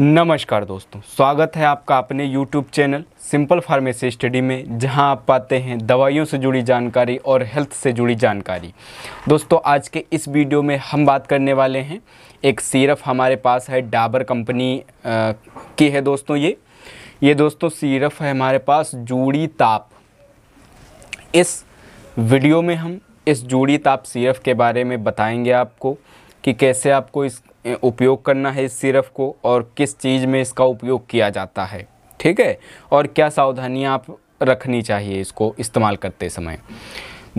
नमस्कार दोस्तों स्वागत है आपका अपने YouTube channel simple pharmacy study में जहां आप पाते हैं दवाइयों से जुड़ी जानकारी और हेल्थ से जुड़ी जानकारी दोस्तों आज के इस वीडियो में हम बात करने वाले हैं एक सिरप हमारे पास है डाबर कंपनी की है दोस्तों ये ये दोस्तों सिरप है हमारे पास जूड़ी ताप इस वीडियो में हम इस जूड़ी ताप सीरफ के बारे में बताएंगे आपको कि कैसे आपको इस उपयोग करना है इस सिरप को और किस चीज़ में इसका उपयोग किया जाता है ठीक है और क्या सावधानियाँ आप रखनी चाहिए इसको इस्तेमाल करते समय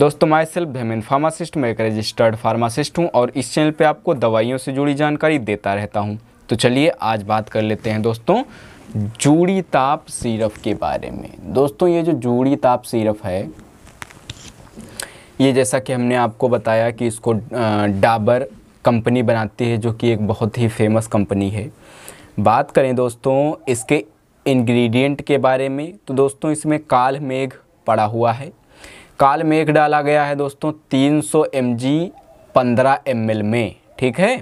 दोस्तों माई सेल्फ भेमिन फार्मासिस्ट मैं एक रजिस्टर्ड फार्मासिस्ट हूँ और इस चैनल पे आपको दवाइयों से जुड़ी जानकारी देता रहता हूँ तो चलिए आज बात कर लेते हैं दोस्तों जूड़ी ताप सिरप के बारे में दोस्तों ये जो जूड़ी ताप सिरप है ये जैसा कि हमने आपको बताया कि इसको डाबर कंपनी बनाती है जो कि एक बहुत ही फेमस कंपनी है बात करें दोस्तों इसके इंग्रेडिएंट के बारे में तो दोस्तों इसमें काल मेघ पड़ा हुआ है काल मेघ डाला गया है दोस्तों 300 सौ एम जी पंद्रह एम में ठीक है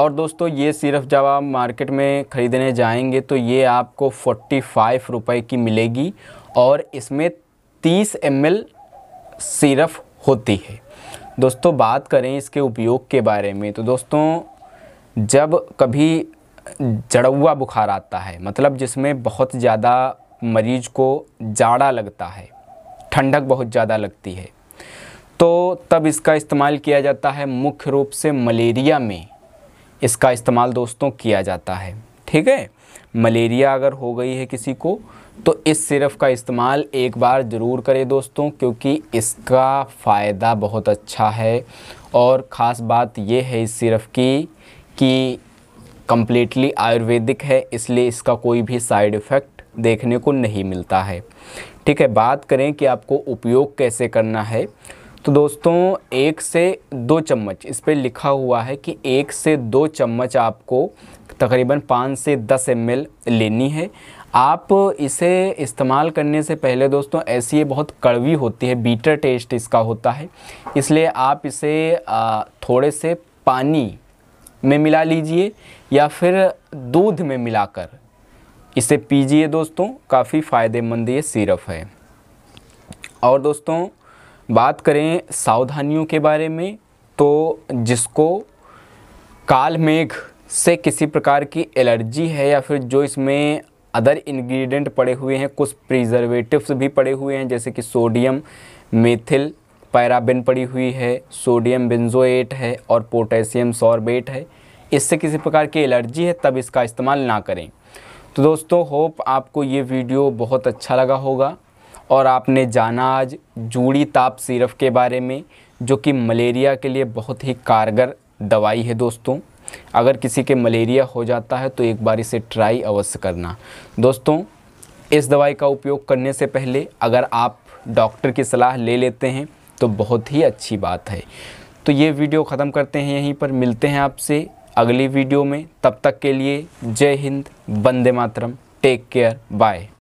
और दोस्तों ये सिर्फ जब आप मार्केट में ख़रीदने जाएंगे तो ये आपको फोर्टी फाइव रुपये की मिलेगी और इसमें तीस एम सिरफ़ होती है दोस्तों बात करें इसके उपयोग के बारे में तो दोस्तों जब कभी जड़ुआ बुखार आता है मतलब जिसमें बहुत ज़्यादा मरीज को जाड़ा लगता है ठंडक बहुत ज़्यादा लगती है तो तब इसका इस्तेमाल किया जाता है मुख्य रूप से मलेरिया में इसका इस्तेमाल दोस्तों किया जाता है ठीक है मलेरिया अगर हो गई है किसी को तो इस सिरप का इस्तेमाल एक बार ज़रूर करें दोस्तों क्योंकि इसका फ़ायदा बहुत अच्छा है और ख़ास बात यह है इस सिरप की कि कम्प्लीटली आयुर्वेदिक है इसलिए इसका कोई भी साइड इफ़ेक्ट देखने को नहीं मिलता है ठीक है बात करें कि आपको उपयोग कैसे करना है तो दोस्तों एक से दो चम्मच इस पर लिखा हुआ है कि एक से दो चम्मच आपको तकरीबन पाँच से दस एम लेनी है आप इसे इस्तेमाल करने से पहले दोस्तों ऐसी ये बहुत कड़वी होती है बीटर टेस्ट इसका होता है इसलिए आप इसे थोड़े से पानी में मिला लीजिए या फिर दूध में मिलाकर इसे पीजिए दोस्तों काफ़ी फ़ायदेमंद ये सिरप है और दोस्तों बात करें सावधानियों के बारे में तो जिसको काल मेघ से किसी प्रकार की एलर्जी है या फिर जो इसमें अदर इंग्रेडिएंट पड़े हुए हैं कुछ प्रिजर्वेटिव्स भी पड़े हुए हैं जैसे कि सोडियम मेथिल पैराबिन पड़ी हुई है सोडियम बेंजोएट है और पोटेशियम सॉर्बेट है इससे किसी प्रकार की एलर्जी है तब इसका इस्तेमाल ना करें तो दोस्तों होप आपको ये वीडियो बहुत अच्छा लगा होगा और आपने जाना आज जूड़ी ताप सिरप के बारे में जो कि मलेरिया के लिए बहुत ही कारगर दवाई है दोस्तों अगर किसी के मलेरिया हो जाता है तो एक बार इसे ट्राई अवश्य करना दोस्तों इस दवाई का उपयोग करने से पहले अगर आप डॉक्टर की सलाह ले लेते हैं तो बहुत ही अच्छी बात है तो ये वीडियो ख़त्म करते हैं यहीं पर मिलते हैं आपसे अगली वीडियो में तब तक के लिए जय हिंद बंदे मातरम टेक केयर बाय